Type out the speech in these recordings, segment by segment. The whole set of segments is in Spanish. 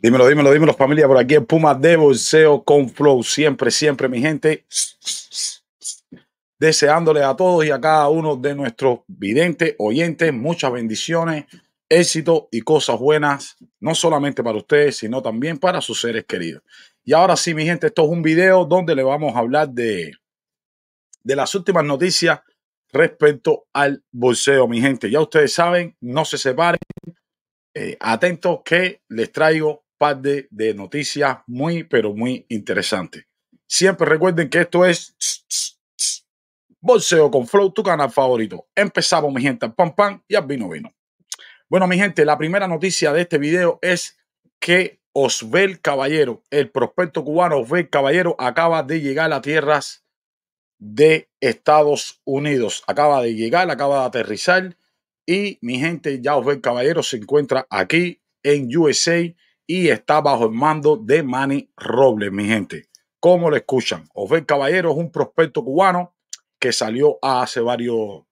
Dímelo, dímelo, dímelo, familia, por aquí en Pumas de Bolseo e con Flow, siempre, siempre, mi gente. Deseándole a todos y a cada uno de nuestros videntes, oyentes, muchas bendiciones, éxito y cosas buenas, no solamente para ustedes, sino también para sus seres queridos. Y ahora sí, mi gente, esto es un video donde le vamos a hablar de, de las últimas noticias respecto al bolseo, mi gente. Ya ustedes saben, no se separen, eh, atentos que les traigo un par de, noticias muy, pero muy interesantes. Siempre recuerden que esto es Bolseo con Flow, tu canal favorito. Empezamos, mi gente, al pan pan y al vino vino. Bueno, mi gente, la primera noticia de este video es que Osbel Caballero, el prospecto cubano Osbel Caballero, acaba de llegar a tierras de Estados Unidos. Acaba de llegar, acaba de aterrizar y mi gente, ya caballero, se encuentra aquí en USA y está bajo el mando de Manny Robles, mi gente. ¿Cómo lo escuchan? Osbel Caballero es un prospecto cubano que salió hace varios,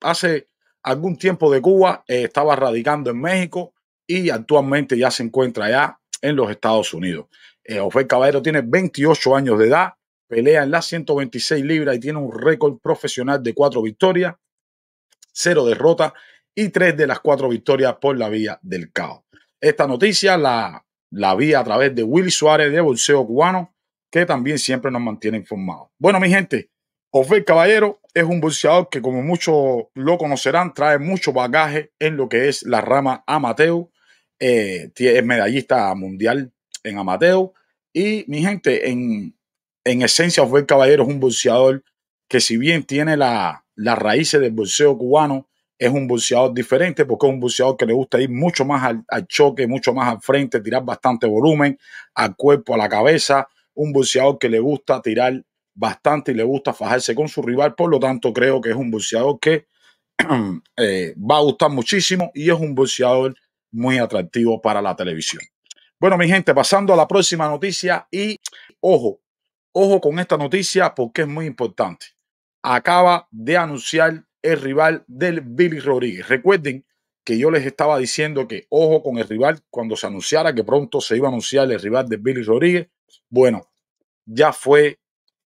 hace algún tiempo de Cuba, eh, estaba radicando en México y actualmente ya se encuentra allá en los Estados Unidos. Eh, Caballero tiene 28 años de edad, pelea en las 126 libras y tiene un récord profesional de cuatro victorias, cero derrotas y tres de las cuatro victorias por la vía del caos. Esta noticia la, la vi a través de Willy Suárez de Bolseo Cubano, que también siempre nos mantiene informados. Bueno, mi gente, Ofer Caballero es un bolseador que, como muchos lo conocerán, trae mucho bagaje en lo que es la rama amateur. Eh, es medallista mundial en amateur. Y mi gente, en, en esencia, Ofer Caballero es un bolseador que si bien tiene la, las raíces del bolseo cubano. Es un bolseador diferente porque es un bolseador que le gusta ir mucho más al, choque, mucho más al frente, tirar bastante volumen al cuerpo, a la cabeza. Un bolseador que le gusta tirar bastante y le gusta fajarse con su rival. Por lo tanto, creo que es un bolseador que eh, va a gustar muchísimo y es un bolseador muy atractivo para la televisión. Bueno, mi gente, pasando a la próxima noticia y ojo, ojo con esta noticia porque es muy importante acaba de anunciar el rival del Billy Rodríguez. Recuerden que yo les estaba diciendo que ojo con el rival cuando se anunciara que pronto se iba a anunciar el rival de Billy Rodríguez. Bueno, ya fue,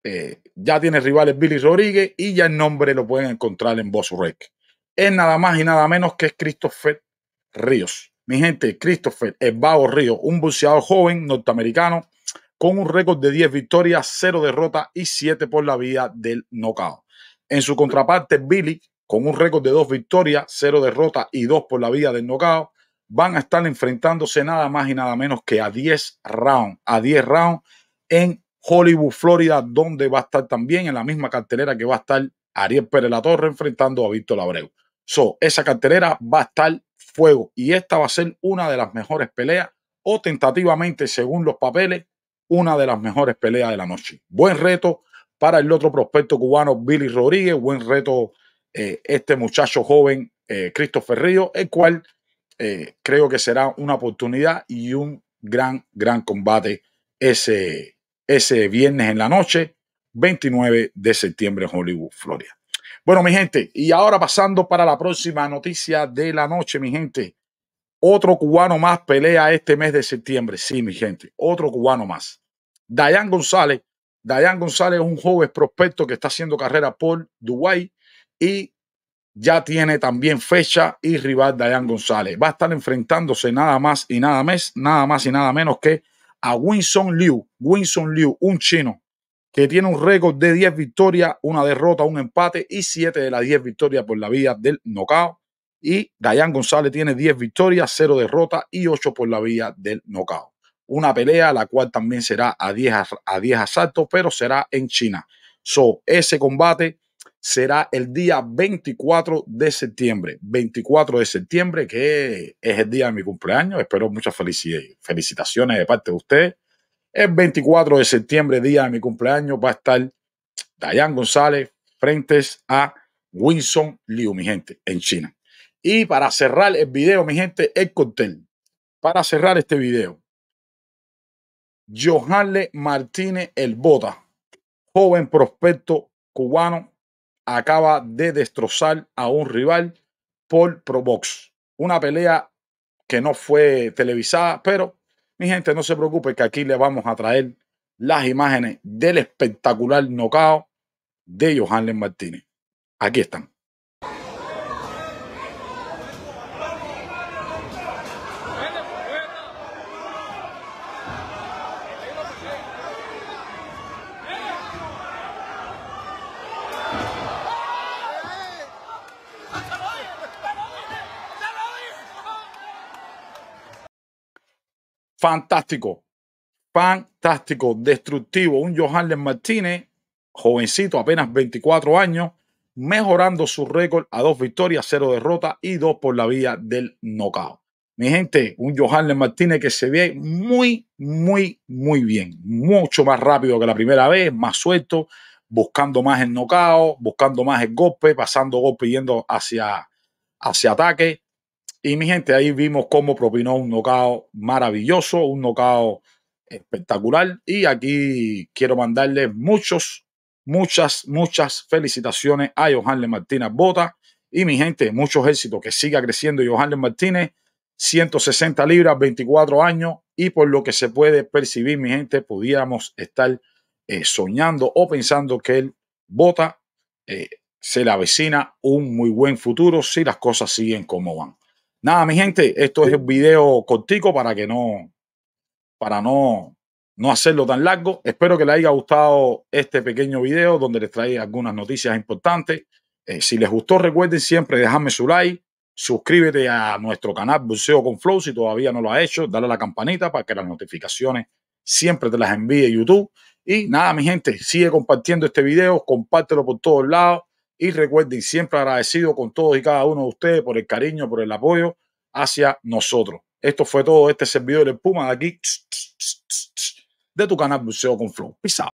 eh, ya tiene rivales Billy Rodríguez y ya el nombre lo pueden encontrar en Boss Es nada más y nada menos que es Christopher Ríos. Mi gente, Christopher bajo Ríos, un buceador joven norteamericano con un récord de 10 victorias, 0 derrotas y 7 por la vía del knockout. En su contraparte, Billy, con un récord de 2 victorias, 0 derrotas y 2 por la vía del knockout, van a estar enfrentándose nada más y nada menos que a 10 rounds, a 10 rounds en Hollywood, Florida, donde va a estar también en la misma cartelera que va a estar Ariel Pérez La Torre enfrentando a Víctor Abreu. So, esa cartelera va a estar fuego y esta va a ser una de las mejores peleas o tentativamente, según los papeles, una de las mejores peleas de la noche. Buen reto para el otro prospecto cubano, Billy Rodríguez. Buen reto eh, este muchacho joven, eh, Christopher Río, el cual eh, creo que será una oportunidad y un gran, gran combate ese, ese viernes en la noche, 29 de septiembre en Hollywood, Florida. Bueno, mi gente, y ahora pasando para la próxima noticia de la noche, mi gente. Otro cubano más pelea este mes de septiembre. Sí, mi gente, otro cubano más. Dayan González. Dayan González es un joven prospecto que está haciendo carrera por Dubái y ya tiene también fecha y rival Dayan González. Va a estar enfrentándose nada más y nada nada más y nada menos que a Winston Liu. Winston Liu, un chino que tiene un récord de 10 victorias, una derrota, un empate y 7 de las 10 victorias por la vía del nocao. Y Dayan González tiene 10 victorias, 0 derrotas y 8 por la vía del knockout. Una pelea la cual también será a 10, a 10 asaltos, pero será en China. So, ese combate será el día 24 de septiembre. 24 de septiembre, que es el día de mi cumpleaños. Espero muchas felicitaciones de parte de ustedes. El 24 de septiembre, día de mi cumpleaños, va a estar Dayan González frente a Winston Liu, mi gente, en China. Y para cerrar el video, mi gente, el cóctel. Para cerrar este video, Johanle Martínez El Bota, joven prospecto cubano, acaba de destrozar a un rival por Provox, Una pelea que no fue televisada, pero mi gente, no se preocupe que aquí le vamos a traer las imágenes del espectacular nocao de Johanle Martínez. Aquí están. fantástico, fantástico, destructivo. Un Johannes Martínez, jovencito, apenas 24 años, mejorando su récord a dos victorias, cero derrotas y dos por la vía del knockout. Mi gente, un Johannes Martínez que se ve muy, muy, muy bien. Mucho más rápido que la primera vez, más suelto, buscando más el knockout, buscando más el golpe, pasando golpe yendo hacia, hacia ataque. Y mi gente, ahí vimos cómo propinó un nocao maravilloso, un nocao espectacular. Y aquí quiero mandarle muchos, muchas, muchas felicitaciones a Johanle Martínez Bota. Y mi gente, mucho éxitos, que siga creciendo Johanle Martínez, 160 libras, 24 años. Y por lo que se puede percibir, mi gente, pudiéramos estar eh, soñando o pensando que el Bota eh, se le avecina un muy buen futuro si las cosas siguen como van. Nada, mi gente, esto es un video cortico para que no, para no, no hacerlo tan largo. Espero que les haya gustado este pequeño video donde les trae algunas noticias importantes. Eh, si les gustó, recuerden siempre dejarme su like, suscríbete a nuestro canal Buceo con Flow si todavía no lo ha hecho, dale a la campanita para que las notificaciones siempre te las envíe YouTube. Y nada, mi gente, sigue compartiendo este video, compártelo por todos lados y recuerden, siempre agradecido con todos y cada uno de ustedes por el cariño, por el apoyo hacia nosotros. Esto fue todo este servidor de Puma de aquí, de tu canal Museo con Flow. Pisado.